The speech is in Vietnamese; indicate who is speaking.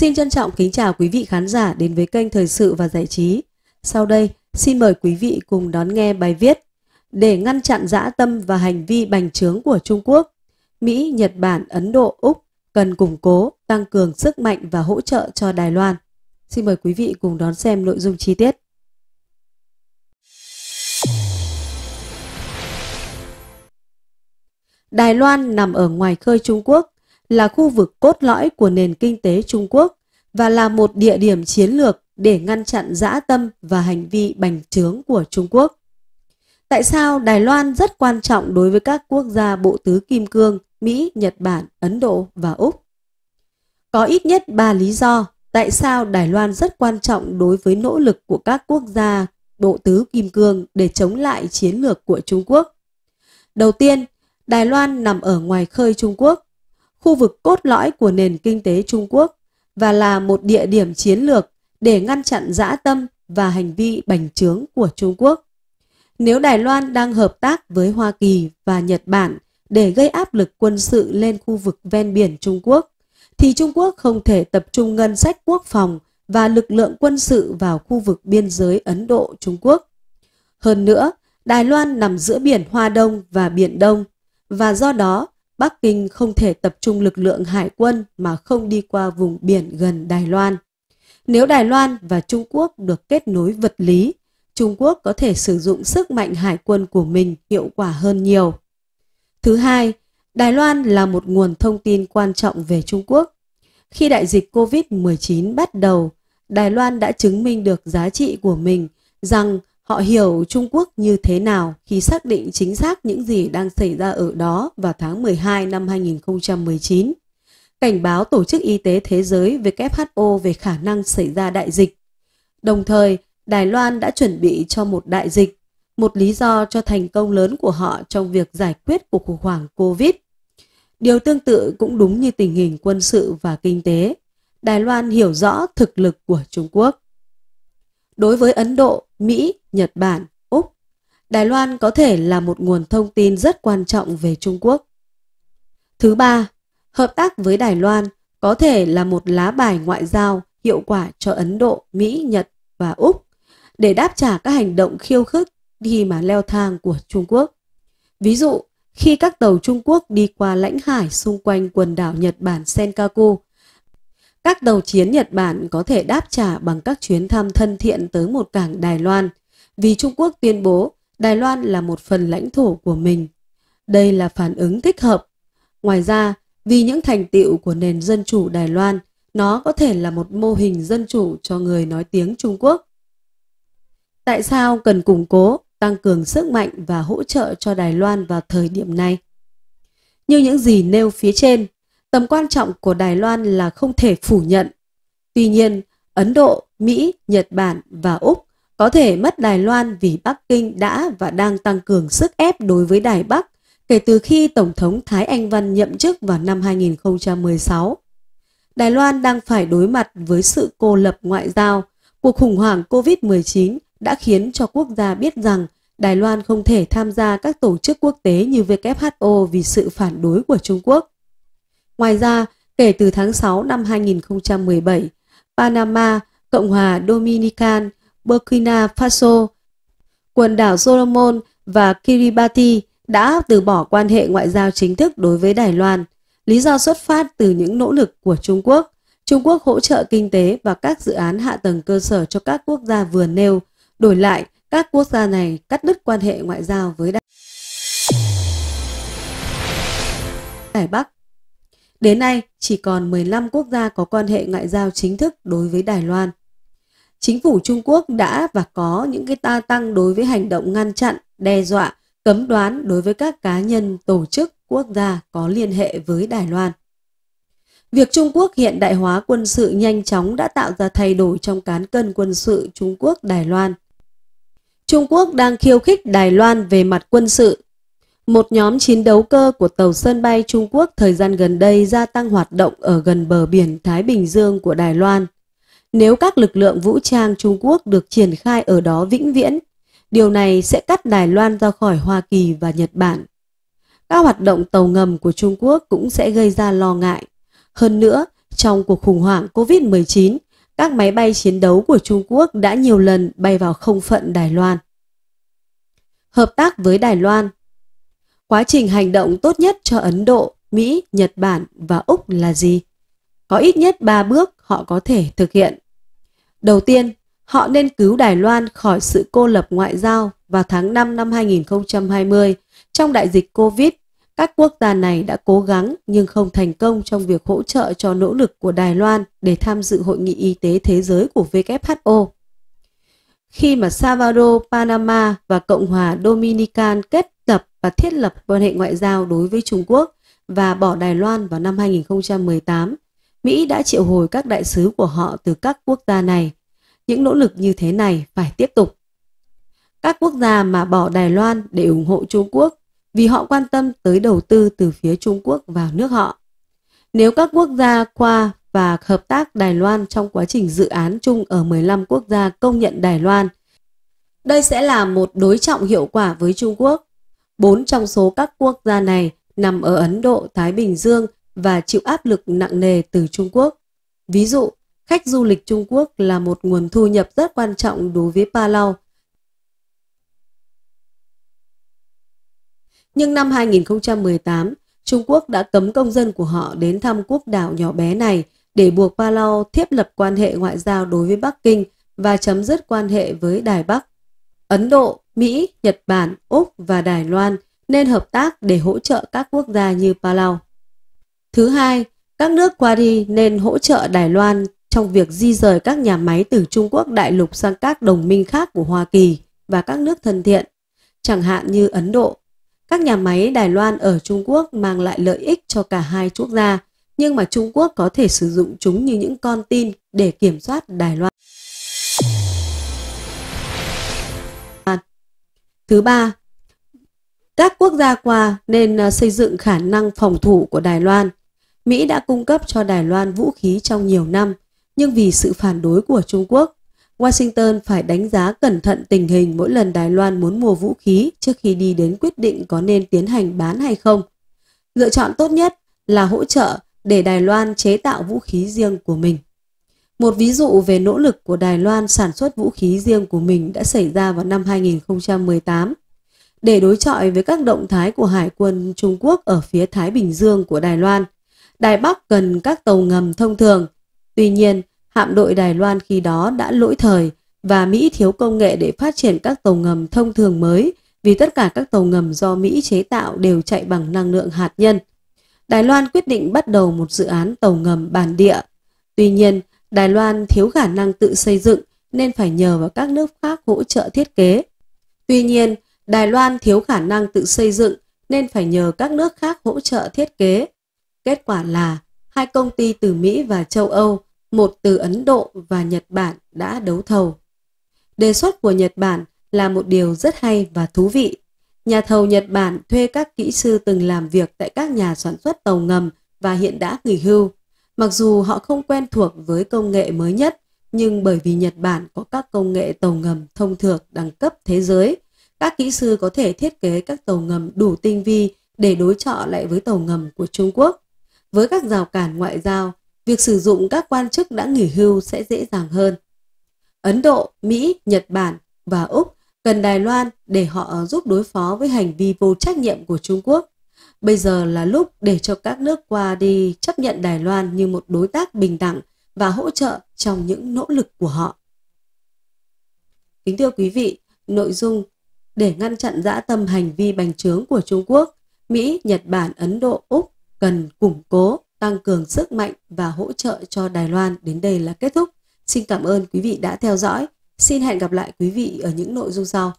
Speaker 1: Xin trân trọng kính chào quý vị khán giả đến với kênh Thời sự và Giải trí. Sau đây, xin mời quý vị cùng đón nghe bài viết Để ngăn chặn dã tâm và hành vi bành trướng của Trung Quốc, Mỹ, Nhật Bản, Ấn Độ, Úc cần củng cố, tăng cường sức mạnh và hỗ trợ cho Đài Loan. Xin mời quý vị cùng đón xem nội dung chi tiết. Đài Loan nằm ở ngoài khơi Trung Quốc, là khu vực cốt lõi của nền kinh tế Trung Quốc và là một địa điểm chiến lược để ngăn chặn dã tâm và hành vi bành trướng của Trung Quốc. Tại sao Đài Loan rất quan trọng đối với các quốc gia bộ tứ kim cương Mỹ, Nhật Bản, Ấn Độ và Úc? Có ít nhất 3 lý do tại sao Đài Loan rất quan trọng đối với nỗ lực của các quốc gia bộ tứ kim cương để chống lại chiến lược của Trung Quốc. Đầu tiên, Đài Loan nằm ở ngoài khơi Trung Quốc, khu vực cốt lõi của nền kinh tế Trung Quốc và là một địa điểm chiến lược để ngăn chặn dã tâm và hành vi bành trướng của Trung Quốc. Nếu Đài Loan đang hợp tác với Hoa Kỳ và Nhật Bản để gây áp lực quân sự lên khu vực ven biển Trung Quốc, thì Trung Quốc không thể tập trung ngân sách quốc phòng và lực lượng quân sự vào khu vực biên giới Ấn Độ-Trung Quốc. Hơn nữa, Đài Loan nằm giữa biển Hoa Đông và Biển Đông, và do đó Bắc Kinh không thể tập trung lực lượng hải quân mà không đi qua vùng biển gần Đài Loan. Nếu Đài Loan và Trung Quốc được kết nối vật lý, Trung Quốc có thể sử dụng sức mạnh hải quân của mình hiệu quả hơn nhiều. Thứ hai, Đài Loan là một nguồn thông tin quan trọng về Trung Quốc. Khi đại dịch COVID-19 bắt đầu, Đài Loan đã chứng minh được giá trị của mình rằng Họ hiểu Trung Quốc như thế nào khi xác định chính xác những gì đang xảy ra ở đó vào tháng 12 năm 2019. Cảnh báo Tổ chức Y tế Thế giới WHO về khả năng xảy ra đại dịch. Đồng thời, Đài Loan đã chuẩn bị cho một đại dịch, một lý do cho thành công lớn của họ trong việc giải quyết cuộc khủng hoảng COVID. Điều tương tự cũng đúng như tình hình quân sự và kinh tế. Đài Loan hiểu rõ thực lực của Trung Quốc. Đối với Ấn Độ, Mỹ, Nhật Bản, Úc. Đài Loan có thể là một nguồn thông tin rất quan trọng về Trung Quốc. Thứ ba, hợp tác với Đài Loan có thể là một lá bài ngoại giao hiệu quả cho Ấn Độ, Mỹ, Nhật và Úc để đáp trả các hành động khiêu khích khi mà leo thang của Trung Quốc. Ví dụ, khi các tàu Trung Quốc đi qua lãnh hải xung quanh quần đảo Nhật Bản Senkaku, các tàu chiến Nhật Bản có thể đáp trả bằng các chuyến thăm thân thiện tới một cảng Đài Loan, vì Trung Quốc tuyên bố Đài Loan là một phần lãnh thổ của mình. Đây là phản ứng thích hợp. Ngoài ra, vì những thành tựu của nền dân chủ Đài Loan, nó có thể là một mô hình dân chủ cho người nói tiếng Trung Quốc. Tại sao cần củng cố, tăng cường sức mạnh và hỗ trợ cho Đài Loan vào thời điểm này? Như những gì nêu phía trên, Tầm quan trọng của Đài Loan là không thể phủ nhận. Tuy nhiên, Ấn Độ, Mỹ, Nhật Bản và Úc có thể mất Đài Loan vì Bắc Kinh đã và đang tăng cường sức ép đối với Đài Bắc kể từ khi Tổng thống Thái Anh Văn nhậm chức vào năm 2016. Đài Loan đang phải đối mặt với sự cô lập ngoại giao. Cuộc khủng hoảng COVID-19 đã khiến cho quốc gia biết rằng Đài Loan không thể tham gia các tổ chức quốc tế như WHO vì sự phản đối của Trung Quốc. Ngoài ra, kể từ tháng 6 năm 2017, Panama, Cộng hòa Dominican, Burkina Faso, quần đảo Solomon và Kiribati đã từ bỏ quan hệ ngoại giao chính thức đối với Đài Loan. Lý do xuất phát từ những nỗ lực của Trung Quốc. Trung Quốc hỗ trợ kinh tế và các dự án hạ tầng cơ sở cho các quốc gia vừa nêu. Đổi lại, các quốc gia này cắt đứt quan hệ ngoại giao với Đài Bắc. Đến nay, chỉ còn 15 quốc gia có quan hệ ngoại giao chính thức đối với Đài Loan. Chính phủ Trung Quốc đã và có những cái ta tăng đối với hành động ngăn chặn, đe dọa, cấm đoán đối với các cá nhân, tổ chức, quốc gia có liên hệ với Đài Loan. Việc Trung Quốc hiện đại hóa quân sự nhanh chóng đã tạo ra thay đổi trong cán cân quân sự Trung Quốc-Đài Loan. Trung Quốc đang khiêu khích Đài Loan về mặt quân sự một nhóm chiến đấu cơ của tàu sân bay Trung Quốc thời gian gần đây gia tăng hoạt động ở gần bờ biển Thái Bình Dương của Đài Loan. Nếu các lực lượng vũ trang Trung Quốc được triển khai ở đó vĩnh viễn, điều này sẽ cắt Đài Loan ra khỏi Hoa Kỳ và Nhật Bản. Các hoạt động tàu ngầm của Trung Quốc cũng sẽ gây ra lo ngại. Hơn nữa, trong cuộc khủng hoảng COVID-19, các máy bay chiến đấu của Trung Quốc đã nhiều lần bay vào không phận Đài Loan. Hợp tác với Đài Loan quá trình hành động tốt nhất cho Ấn Độ, Mỹ, Nhật Bản và Úc là gì? Có ít nhất 3 bước họ có thể thực hiện. Đầu tiên, họ nên cứu Đài Loan khỏi sự cô lập ngoại giao vào tháng 5 năm 2020 trong đại dịch Covid. Các quốc gia này đã cố gắng nhưng không thành công trong việc hỗ trợ cho nỗ lực của Đài Loan để tham dự Hội nghị Y tế Thế giới của WHO. Khi mà Salvador, Panama và Cộng hòa Dominican kết và thiết lập quan hệ ngoại giao đối với Trung Quốc và bỏ Đài Loan vào năm 2018, Mỹ đã triệu hồi các đại sứ của họ từ các quốc gia này. Những nỗ lực như thế này phải tiếp tục. Các quốc gia mà bỏ Đài Loan để ủng hộ Trung Quốc vì họ quan tâm tới đầu tư từ phía Trung Quốc vào nước họ. Nếu các quốc gia qua và hợp tác Đài Loan trong quá trình dự án chung ở 15 quốc gia công nhận Đài Loan, đây sẽ là một đối trọng hiệu quả với Trung Quốc. Bốn trong số các quốc gia này nằm ở Ấn Độ, Thái Bình Dương và chịu áp lực nặng nề từ Trung Quốc. Ví dụ, khách du lịch Trung Quốc là một nguồn thu nhập rất quan trọng đối với Palau. Nhưng năm 2018, Trung Quốc đã cấm công dân của họ đến thăm quốc đảo nhỏ bé này để buộc Palau thiết lập quan hệ ngoại giao đối với Bắc Kinh và chấm dứt quan hệ với Đài Bắc. Ấn Độ, Mỹ, Nhật Bản, Úc và Đài Loan nên hợp tác để hỗ trợ các quốc gia như Palau. Thứ hai, các nước Qadi nên hỗ trợ Đài Loan trong việc di rời các nhà máy từ Trung Quốc đại lục sang các đồng minh khác của Hoa Kỳ và các nước thân thiện, chẳng hạn như Ấn Độ. Các nhà máy Đài Loan ở Trung Quốc mang lại lợi ích cho cả hai quốc gia, nhưng mà Trung Quốc có thể sử dụng chúng như những con tin để kiểm soát Đài Loan. Thứ ba, các quốc gia qua nên à, xây dựng khả năng phòng thủ của Đài Loan. Mỹ đã cung cấp cho Đài Loan vũ khí trong nhiều năm, nhưng vì sự phản đối của Trung Quốc, Washington phải đánh giá cẩn thận tình hình mỗi lần Đài Loan muốn mua vũ khí trước khi đi đến quyết định có nên tiến hành bán hay không. Lựa chọn tốt nhất là hỗ trợ để Đài Loan chế tạo vũ khí riêng của mình. Một ví dụ về nỗ lực của Đài Loan sản xuất vũ khí riêng của mình đã xảy ra vào năm 2018. Để đối chọi với các động thái của Hải quân Trung Quốc ở phía Thái Bình Dương của Đài Loan, Đài Bắc cần các tàu ngầm thông thường. Tuy nhiên, hạm đội Đài Loan khi đó đã lỗi thời và Mỹ thiếu công nghệ để phát triển các tàu ngầm thông thường mới vì tất cả các tàu ngầm do Mỹ chế tạo đều chạy bằng năng lượng hạt nhân. Đài Loan quyết định bắt đầu một dự án tàu ngầm bản địa. Tuy nhiên, Đài Loan thiếu khả năng tự xây dựng nên phải nhờ vào các nước khác hỗ trợ thiết kế. Tuy nhiên, Đài Loan thiếu khả năng tự xây dựng nên phải nhờ các nước khác hỗ trợ thiết kế. Kết quả là hai công ty từ Mỹ và châu Âu, một từ Ấn Độ và Nhật Bản đã đấu thầu. Đề xuất của Nhật Bản là một điều rất hay và thú vị. Nhà thầu Nhật Bản thuê các kỹ sư từng làm việc tại các nhà sản xuất tàu ngầm và hiện đã nghỉ hưu. Mặc dù họ không quen thuộc với công nghệ mới nhất, nhưng bởi vì Nhật Bản có các công nghệ tàu ngầm thông thường đẳng cấp thế giới, các kỹ sư có thể thiết kế các tàu ngầm đủ tinh vi để đối trọ lại với tàu ngầm của Trung Quốc. Với các rào cản ngoại giao, việc sử dụng các quan chức đã nghỉ hưu sẽ dễ dàng hơn. Ấn Độ, Mỹ, Nhật Bản và Úc cần Đài Loan để họ giúp đối phó với hành vi vô trách nhiệm của Trung Quốc. Bây giờ là lúc để cho các nước qua đi chấp nhận Đài Loan như một đối tác bình đẳng và hỗ trợ trong những nỗ lực của họ. Kính thưa quý vị, nội dung để ngăn chặn dã tâm hành vi bành trướng của Trung Quốc, Mỹ, Nhật Bản, Ấn Độ, Úc cần củng cố, tăng cường sức mạnh và hỗ trợ cho Đài Loan đến đây là kết thúc. Xin cảm ơn quý vị đã theo dõi. Xin hẹn gặp lại quý vị ở những nội dung sau.